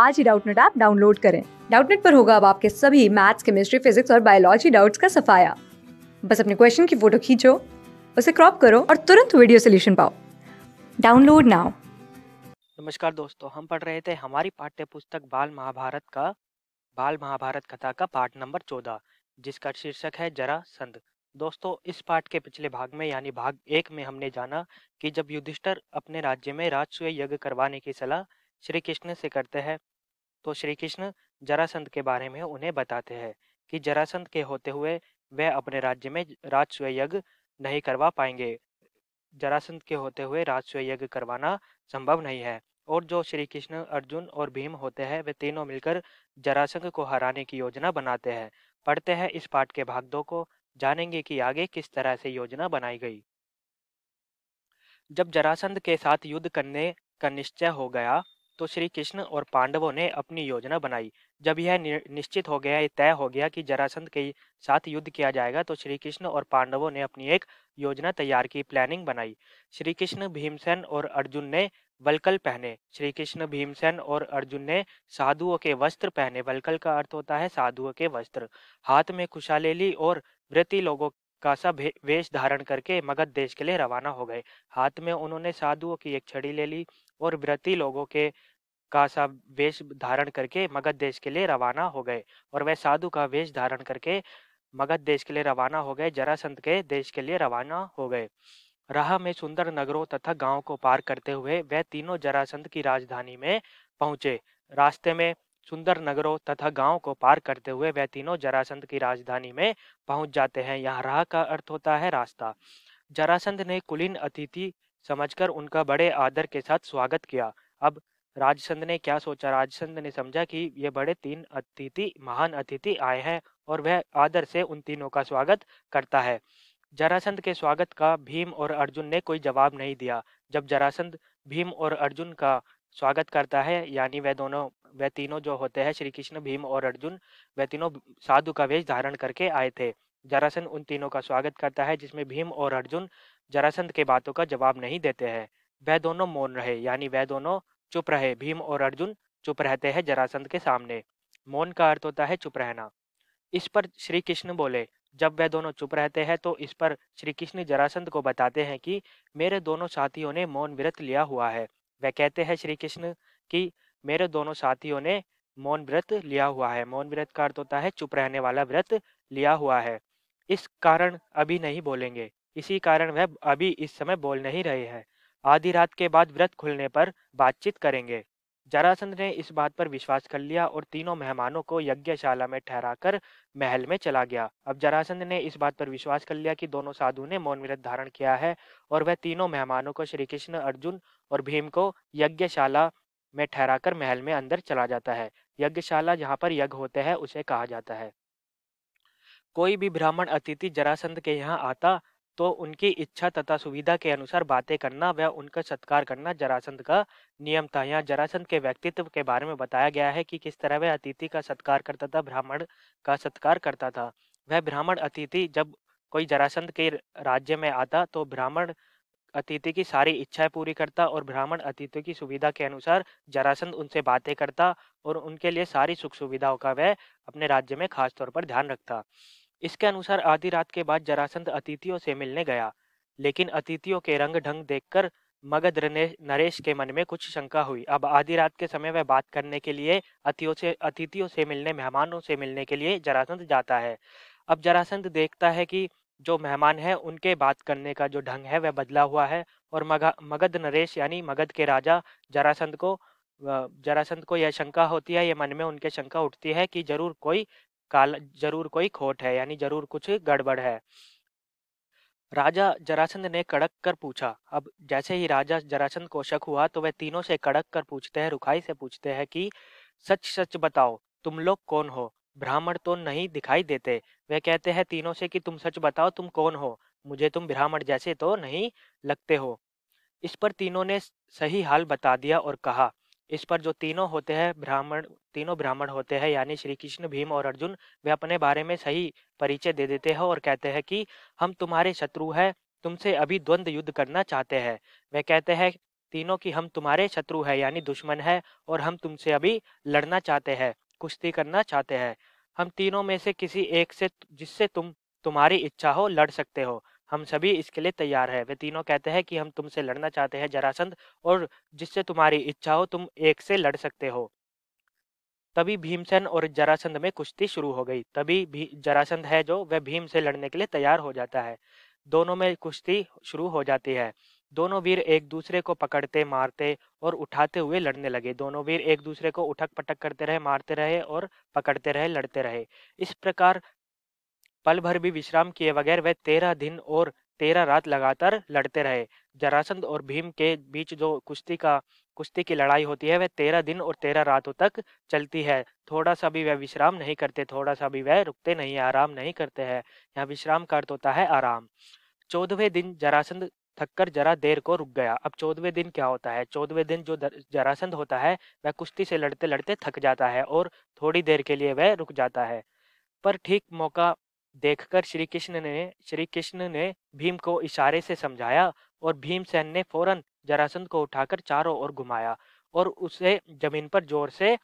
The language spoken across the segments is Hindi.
आज ही डाउटनेट ऐप डाउनलोड करें डाउटनेट पर होगा अब आपके सभी मैथ्स केमिस्ट्री फिजिक्स और बायोलॉजी डाउट्स का सफाया बस अपने क्वेश्चन की फोटो खींचो उसे क्रॉप करो और तुरंत वीडियो सोल्यूशन पाओ डाउनलोड नाउ नमस्कार दोस्तों हम पढ़ रहे थे हमारी पाठ्य पुस्तक बाल महाभारत का बाल महाभारत कथा का पाठ नंबर चौदह जिसका शीर्षक है जरा संध दोस्तों इस पाठ के पिछले भाग में यानी भाग एक में हमने जाना कि जब युधिष्ठर अपने राज्य में राजस्व यज्ञ करवाने की सलाह श्री कृष्ण से करते हैं तो श्री कृष्ण जरासंध के बारे में उन्हें बताते हैं कि जरासंध के होते हुए वह अपने राज्य में राजस्व यज्ञ नहीं करवा पाएंगे जरासंध के होते हुए राजस्व यज्ञ करवाना संभव नहीं है और जो श्री कृष्ण अर्जुन और भीम होते हैं वे तीनों मिलकर जरासंघ को हराने की योजना बनाते हैं पढ़ते हैं इस पाठ के भाग दो को जानेंगे कि आगे किस तरह से योजना बनाई गई जब जरासंध के साथ युद्ध करने का निश्चय हो गया तो श्री कृष्ण और पांडवों ने अपनी योजना बनाई जब यह निश्चित हो गया तय हो गया कि जरासंध के साथ युद्ध किया जाएगा तो श्री कृष्ण और पांडवों ने अपनी एक योजना तैयार की प्लानिंग बनाई श्री कृष्ण भीमसेन और अर्जुन ने वलकल पहने श्री कृष्ण भीमसेन और अर्जुन ने साधुओं के वस्त्र पहने वलकल का अर्थ होता है साधुओं के वस्त्र हाथ में खुशाले ली और व्रति लोगों का सा वेश धारण करके मगध देश के लिए रवाना हो गए हाथ में उन्होंने साधुओं की एक छड़ी ले ली और व्रती लोगों के का सब वेश धारण करके मगध देश के लिए रवाना हो गए और वह साधु का वेश धारण करके मगध देश के लिए रवाना हो गए जरासंत के देश के लिए रवाना हो गए राह में सुंदर नगरों तथा गांव को पार करते हुए वह तीनों जरासंत की राजधानी में पहुंचे रास्ते में सुंदर नगरों तथा गांव को पार करते हुए वह तीनों जरासंत की राजधानी में पहुंच जाते हैं यहाँ राह का अर्थ होता है रास्ता जरासंध ने कुलीन अतिथि समझकर उनका बड़े आदर के साथ स्वागत किया अब राजसंद ने क्या सोचा राजसंद ने समझा कि ये बड़े तीन अतिथि महान अतिथि आए हैं और वह आदर से उन तीनों का स्वागत करता है जरासंध के स्वागत का भीम और अर्जुन ने कोई जवाब नहीं दिया जब जरासंध भीम और अर्जुन का स्वागत करता है यानी वह दोनों वह तीनों जो होते हैं श्री कृष्ण भीम और अर्जुन वह तीनों साधु का वेश धारण करके आए थे जरासंध उन तीनों का स्वागत करता है जिसमें भीम और अर्जुन जरासंध के बातों का जवाब नहीं देते हैं वह दोनों मौन रहे यानी वह दोनों चुप रहे भीम और अर्जुन चुप रहते हैं जरासंध के सामने मौन का अर्थ होता है चुप रहना इस पर श्री कृष्ण बोले जब वह दोनों चुप रहते हैं तो इस पर श्री कृष्ण जरासंध को बताते हैं कि मेरे दोनों साथियों ने मौन व्रत लिया हुआ है वह कहते हैं श्री कृष्ण कि मेरे दोनों साथियों ने मौन व्रत लिया हुआ है मौन व्रत का अर्थ होता है चुप रहने वाला व्रत लिया हुआ है इस कारण अभी नहीं बोलेंगे इसी कारण वह अभी इस समय बोल नहीं रहे हैं आधी रात के बाद व्रत खुलने पर बातचीत करेंगे जरासंध ने इस बात पर विश्वास कर लिया और तीनों मेहमानों को यज्ञशाला में ठहराकर महल में चला गया अब जरासंध ने इस बात पर विश्वास कर लिया कि दोनों साधु ने मौन व्रत धारण किया है और वह तीनों मेहमानों को श्री कृष्ण अर्जुन और भीम को यज्ञशाला में ठहराकर महल में अंदर चला जाता है यज्ञशाला जहाँ पर यज्ञ होते हैं उसे कहा जाता है कोई भी ब्राह्मण अतिथि जरासंध के यहाँ आता तो उनकी इच्छा तथा सुविधा के अनुसार बातें करना व उनका सत्कार करना जरासंध का नियम था यहाँ जरासंध के व्यक्तित्व के बारे में बताया गया है कि किस तरह वह अतिथि का सत्कार करता था ब्राह्मण का सत्कार करता था वह ब्राह्मण अतिथि जब कोई जरासंध के राज्य में आता तो ब्राह्मण अतिथि की सारी इच्छाएं पूरी करता और ब्राह्मण अतिथि की सुविधा के अनुसार जरासंध उनसे बातें करता और उनके लिए सारी सुख सुविधाओं का वह अपने राज्य में खास तौर पर ध्यान रखता इसके अनुसार आधी रात के बाद जरासंध अतिथियों से मिलने गया लेकिन अतिथियों के रंग ढंग देखकर मगध नरेश के मन में कुछ शंका हुई अब आधी रात के समय वह बात करने के लिए अतियों से अतिथियों से मिलने मेहमानों से मिलने के लिए जरासंध जाता है अब जरासंध देखता है कि जो मेहमान है उनके बात करने का जो ढंग है वह बदला हुआ है और मगा मगध नरेश यानी मगध के राजा जरासंध को जरासंध को यह शंका होती है ये मन में उनके शंका उठती है कि जरूर कोई काला जरूर कोई खोट है यानी जरूर कुछ गड़बड़ है राजा जरासंध ने कड़क कर पूछा अब जैसे ही राजा जरासंध को शक हुआ तो वह तीनों से कड़क कर पूछते हैं रुखाई से पूछते हैं कि सच सच बताओ तुम लोग कौन हो ब्राह्मण तो नहीं दिखाई देते वह कहते हैं तीनों से कि तुम सच बताओ तुम कौन हो मुझे तुम ब्राह्मण जैसे तो नहीं लगते हो इस पर तीनों ने सही हाल बता दिया और कहा इस पर जो तीनों होते हैं ब्राह्मण तीनों ब्राह्मण होते हैं यानी श्री कृष्ण भीम और अर्जुन वे अपने बारे में सही परिचय दे देते हैं और कहते हैं कि हम तुम्हारे शत्रु हैं तुमसे अभी द्वंद्व युद्ध करना चाहते हैं वे कहते हैं तीनों की हम तुम्हारे शत्रु है यानी दुश्मन है और हम तुमसे अभी लड़ना चाहते हैं कुश्ती करना चाहते हैं हम तीनों में से किसी एक से जिससे तुम तुम्हारी इच्छा हो लड़ सकते हो हम सभी इसके लिए तैयार है वे तीनों कहते हैं कि हम तुमसे लड़ना चाहते हैं जरासंध और जिससे तुम्हारी इच्छा हो तुम एक से लड़ सकते हो तभी भीमसेन और जरासंध में कुश्ती शुरू हो गई तभी भी जरासंध है जो वह भीम से लड़ने के लिए तैयार हो जाता है दोनों में कुश्ती शुरू हो जाती है दोनों वीर एक दूसरे को पकड़ते मारते और उठाते हुए लड़ने लगे दोनों वीर एक दूसरे को उठक पटक करते रहे मारते रहे और पकड़ते रहे लड़ते रहे इस प्रकार पल भर भी विश्राम किए बगैर वह तेरह दिन और तेरह रात लगातार लड़ते रहे जरासंध और भीम के बीच जो कुश्ती का कुश्ती की लड़ाई होती है वह तेरह दिन और तेरह रातों तक चलती है थोड़ा सा भी वह विश्राम नहीं करते थोड़ा सा भी वह रुकते नहीं आराम नहीं करते हैं यहाँ विश्राम का अर्थ होता है आराम चौदहवें दिन जरासंध थककर जरा देर को रुक गया अब चौदहवें दिन क्या होता है चौदहवें दिन जो जरासंध होता है वह कुश्ती से लड़ते लड़ते थक जाता है और थोड़ी देर के लिए वह रुक जाता है पर ठीक मौका देखकर श्री कृष्ण ने श्री कृष्ण ने भीम को इशारे से समझाया और भीमसेन ने फौरन जरासंध को उठाकर चारों ओर घुमाया और उसे जमीन पर जोर से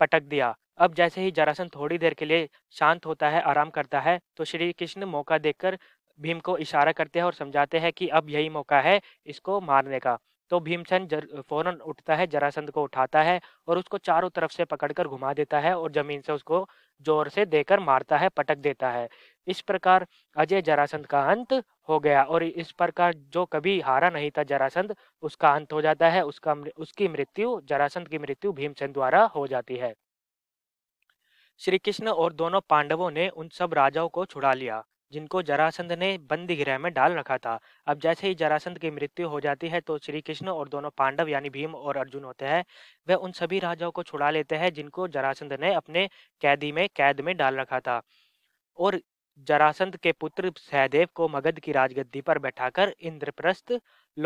पटक दिया अब जैसे ही जरासंध थोड़ी देर के लिए शांत होता है आराम करता है तो श्री कृष्ण मौका देखकर भीम को इशारा करते हैं और समझाते हैं कि अब यही मौका है इसको मारने का तो भीमसेन फौरन उठता है जरासंध को उठाता है और उसको चारों तरफ से पकड़कर घुमा देता है और जमीन से उसको जोर से देकर मारता है पटक देता है इस प्रकार अजय जरासंध का अंत हो गया और इस प्रकार जो कभी हारा नहीं था जरासंध उसका अंत हो जाता है उसका उसकी मृत्यु जरासंध की मृत्यु भीमसेन द्वारा हो जाती है श्री कृष्ण और दोनों पांडवों ने उन सब राजाओं को छुड़ा लिया जिनको जरासंध ने बंदी गृह में डाल रखा था अब जैसे ही जरासंध की मृत्यु हो जाती है तो श्री कृष्ण और दोनों पांडव यानी भीम और अर्जुन होते हैं वे उन सभी राजाओं को छुड़ा लेते हैं जिनको जरासंध ने अपने कैदी में कैद में डाल रखा था और जरासंध के पुत्र सहदेव को मगध की राजगद्दी पर बैठाकर इंद्रप्रस्थ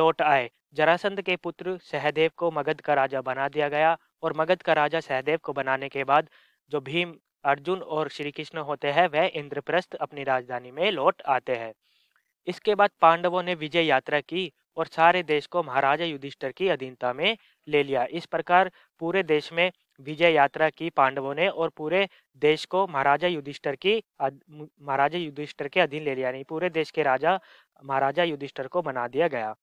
लौट आए जरासंध के पुत्र सहदेव को मगध का राजा बना दिया गया और मगध का राजा सहदेव को बनाने के बाद जो भीम अर्जुन और श्री कृष्ण होते हैं वह इंद्रप्रस्थ अपनी राजधानी में लौट आते हैं इसके बाद पांडवों ने विजय यात्रा की और सारे देश को महाराजा युधिष्ठर की अधीनता में ले लिया इस प्रकार पूरे देश में विजय यात्रा की पांडवों ने और पूरे देश को महाराजा युधिष्ठर की महाराजा युधिष्ठर के अधीन ले लिया नहीं पूरे देश के राजा महाराजा युधिष्ठर को बना दिया गया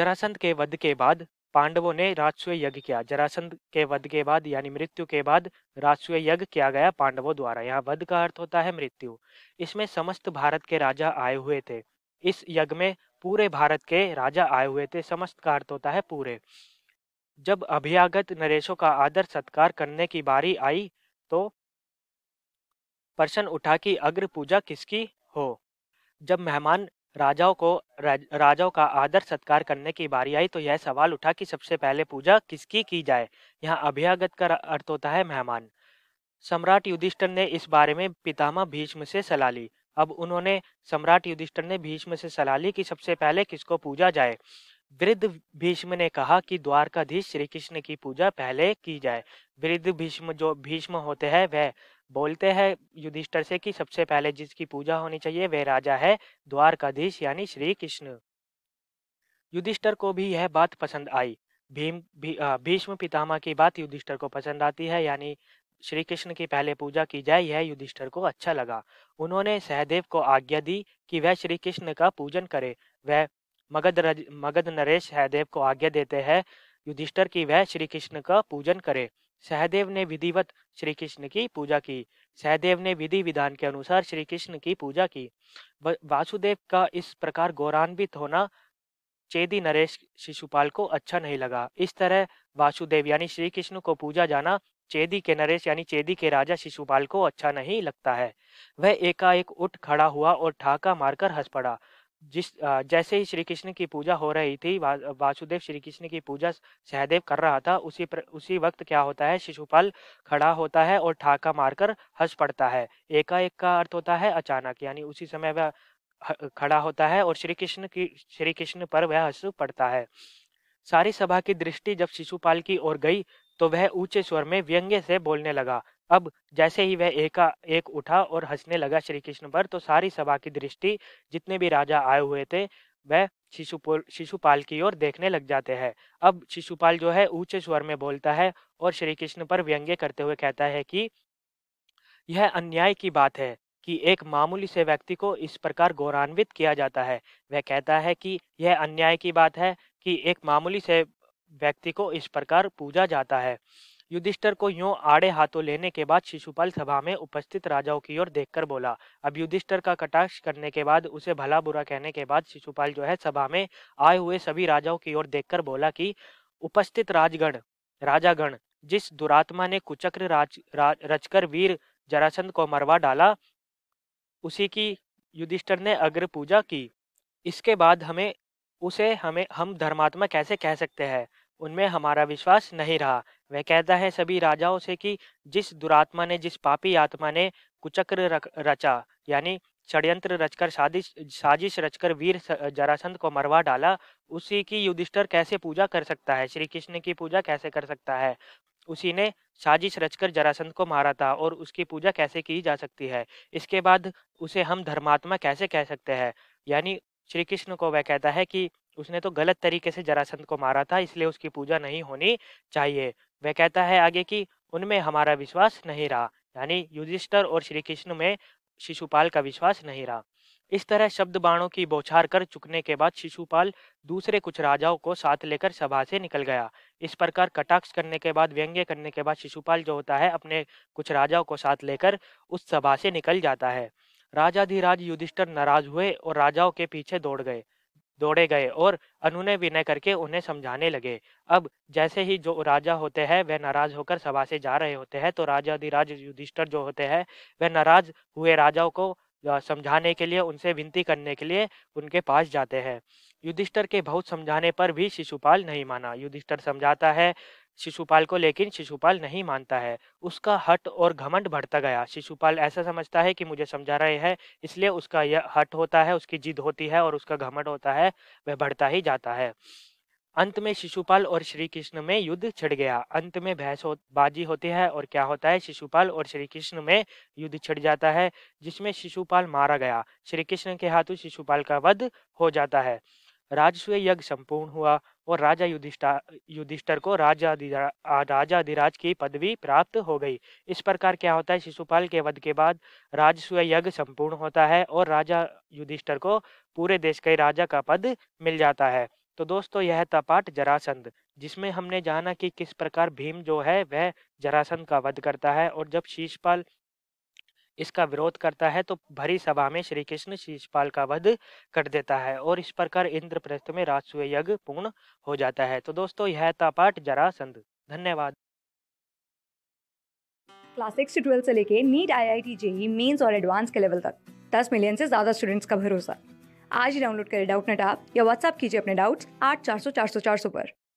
जरासंध के वध के बाद पांडवों ने राजस्व यज्ञ किया जरासंध के वध के बाद यानी मृत्यु के बाद राजस्व यज्ञ किया गया पांडवों द्वारा यहाँ वध का अर्थ होता है मृत्यु इसमें समस्त भारत के राजा आए हुए थे इस यज्ञ में पूरे भारत के राजा आए हुए थे समस्त का अर्थ होता है पूरे जब अभियागत नरेशों का आदर सत्कार करने की बारी आई तो प्रश्न उठा कि अग्र पूजा किसकी हो जब मेहमान राजाओं को राज, राजाओं का आदर सत्कार करने की बारी आई तो यह सवाल उठा कि सबसे पहले पूजा किसकी की जाए यहाँ अभ्यागत का अर्थ होता है मेहमान सम्राट युधिष्ठर ने इस बारे में पितामह भीष्म से सलाह ली अब उन्होंने सम्राट युधिष्ठर ने भीष्म से सलाह ली कि सबसे पहले किसको पूजा जाए वृद्ध भीष्म ने कहा कि द्वारकाधीश श्री कृष्ण की पूजा पहले की जाए वृद्ध भीष्म जो भीष्म होते हैं वह बोलते हैं युधिष्ठर से कि सबसे पहले जिसकी पूजा होनी चाहिए वह राजा है द्वारकाधीश यानी श्री कृष्ण युधिष्ठर को भी यह बात पसंद आई भीम भी, भीष्म पितामह की बात युधिष्ठर को पसंद आती है यानी श्री कृष्ण की पहले पूजा की जाए यह युधिष्ठर को अच्छा लगा उन्होंने सहदेव को आज्ञा दी कि वह श्री कृष्ण का पूजन करे वह मगध रज, मगध नरेश सहदेव को आज्ञा देते हैं युधिष्ठर की वह श्री कृष्ण का पूजन करे सहदेव ने विधिवत श्री कृष्ण की पूजा की सहदेव ने विधि विधान के अनुसार श्री कृष्ण की पूजा की वासुदेव का इस प्रकार गौरवान्वित होना चेदी नरेश शिशुपाल को अच्छा नहीं लगा इस तरह वासुदेव यानी श्री कृष्ण को पूजा जाना चेदी के नरेश यानी चेदी के राजा शिशुपाल को अच्छा नहीं लगता है वह एकाएक उठ खड़ा हुआ और ठाका मारकर हंस पड़ा जिस जैसे ही श्री कृष्ण की पूजा हो रही थी वा, वासुदेव श्री कृष्ण की पूजा सहदेव कर रहा था उसी पर उसी वक्त क्या होता है शिशुपाल खड़ा होता है और ठाका मारकर हंस पड़ता है एकाएक का अर्थ होता है अचानक यानी उसी समय वह खड़ा होता है और श्री कृष्ण की श्री कृष्ण पर वह हंस पड़ता है सारी सभा की दृष्टि जब शिशुपाल की ओर गई तो वह ऊंचे स्वर में व्यंग्य से बोलने लगा अब जैसे ही वह एका एक उठा और हंसने लगा श्री कृष्ण पर तो सारी सभा की दृष्टि जितने भी राजा आए हुए थे वह शिशुपाल शिशुपाल की ओर देखने लग जाते हैं अब शिशुपाल जो है ऊंचे स्वर में बोलता है और श्री कृष्ण पर व्यंग्य करते हुए कहता है कि यह अन्याय की बात है कि एक मामूली से व्यक्ति को इस प्रकार गौरवान्वित किया जाता है वह कहता है कि यह अन्याय की बात है कि एक मामूली से व्यक्ति को इस प्रकार पूजा जाता है युधिष्ठर को यूं आड़े हाथों लेने के बाद शिशुपाल सभा में उपस्थित राजाओं की ओर देखकर बोला अब युधिष्ठर का कटाक्ष करने के बाद उसे भला बुरा कहने के बाद शिशुपाल जो है सभा में आए हुए सभी राजाओं की ओर देखकर बोला कि उपस्थित राजगण राजागण जिस दुरात्मा ने कुचक्र राज, रचकर वीर जरासंध को मरवा डाला उसी की युधिष्ठर ने अग्र पूजा की इसके बाद हमें उसे हमें हम धर्मात्मा कैसे कह सकते हैं उनमें हमारा विश्वास नहीं रहा वह कहता है सभी राजाओं से कि जिस दुरात्मा ने जिस पापी आत्मा ने कुचक्र रचा यानी षड्यंत्र रचकर साजिश साजिश रचकर वीर जरासंध को मरवा डाला उसी की युधिष्ठर कैसे पूजा कर सकता है श्री कृष्ण की पूजा कैसे कर सकता है उसी ने साजिश रचकर जरासंध को मारा था और उसकी पूजा कैसे की जा सकती है इसके बाद उसे हम धर्मात्मा कैसे कह सकते हैं यानी श्री कृष्ण को वह कहता है कि उसने तो गलत तरीके से जरासंध को मारा था इसलिए उसकी पूजा नहीं होनी चाहिए वह कहता है आगे कि उनमें हमारा विश्वास नहीं रहा यानी युधिष्ठर और श्री कृष्ण में शिशुपाल का विश्वास नहीं रहा इस तरह शब्द बाणों की बौछार कर चुकने के बाद शिशुपाल दूसरे कुछ राजाओं को साथ लेकर सभा से निकल गया इस प्रकार कटाक्ष करने के बाद व्यंग्य करने के बाद शिशुपाल जो होता है अपने कुछ राजाओं को साथ लेकर उस सभा से निकल जाता है राजाधिराज युधिष्ठर नाराज हुए और राजाओं के पीछे दौड़ गए दौड़े गए और अनुनय विनय करके उन्हें समझाने लगे अब जैसे ही जो राजा होते हैं वह नाराज होकर सभा से जा रहे होते हैं तो राजा अधिराज युधिष्ठर जो होते हैं वह नाराज हुए राजाओं को समझाने के लिए उनसे विनती करने के लिए उनके पास जाते हैं युधिष्ठर के बहुत समझाने पर भी शिशुपाल नहीं माना युधिष्ठर समझाता है शिशुपाल को लेकिन शिशुपाल नहीं मानता है उसका हट और घमंड बढ़ता गया शिशुपाल ऐसा समझता है कि मुझे समझा रहे हैं इसलिए उसका यह हट होता है उसकी जिद होती है और उसका घमंड होता है वह बढ़ता ही जाता है अंत में शिशुपाल और श्री कृष्ण में युद्ध छिड़ गया अंत में भैंस हो, बाजी होती है और क्या होता है शिशुपाल और श्री कृष्ण में युद्ध छिड़ जाता है जिसमें शिशुपाल मारा गया श्री कृष्ण के हाथों शिशुपाल का वध हो जाता है राजस्व यज्ञ संपूर्ण हुआ और राजा युधिष्ठा युधिष्ठर को राजा राजा अधिराज की पदवी प्राप्त हो गई इस प्रकार क्या होता है शिशुपाल के वध के बाद राजस्व यज्ञ संपूर्ण होता है और राजा युधिष्ठर को पूरे देश के राजा का पद मिल जाता है तो दोस्तों यह था पाठ जरासंध जिसमें हमने जाना कि किस प्रकार भीम जो है वह जरासंध का वध करता है और जब शीशपाल इसका विरोध करता है तो भरी सभा में श्री कृष्ण शीशपाल का वध कर देता है और इस प्रकार इंद्रप्रस्थ में राजस्व यज्ञ पूर्ण हो जाता है तो दोस्तों यह था पाठ जरासंध धन्यवाद क्लास सिक्स से ट्वेल्थ से लेके NEET I I T JEE mains और एडवांस के लेवल तक दस मिलियन से ज्यादा स्टूडेंट्स का भरोसा आज ही डाउनलोड करें डाउट नेट आप या व्हाट्सअप कीजिए अपने डाउट्स आठ चार सौ चार सौ चार सौ पर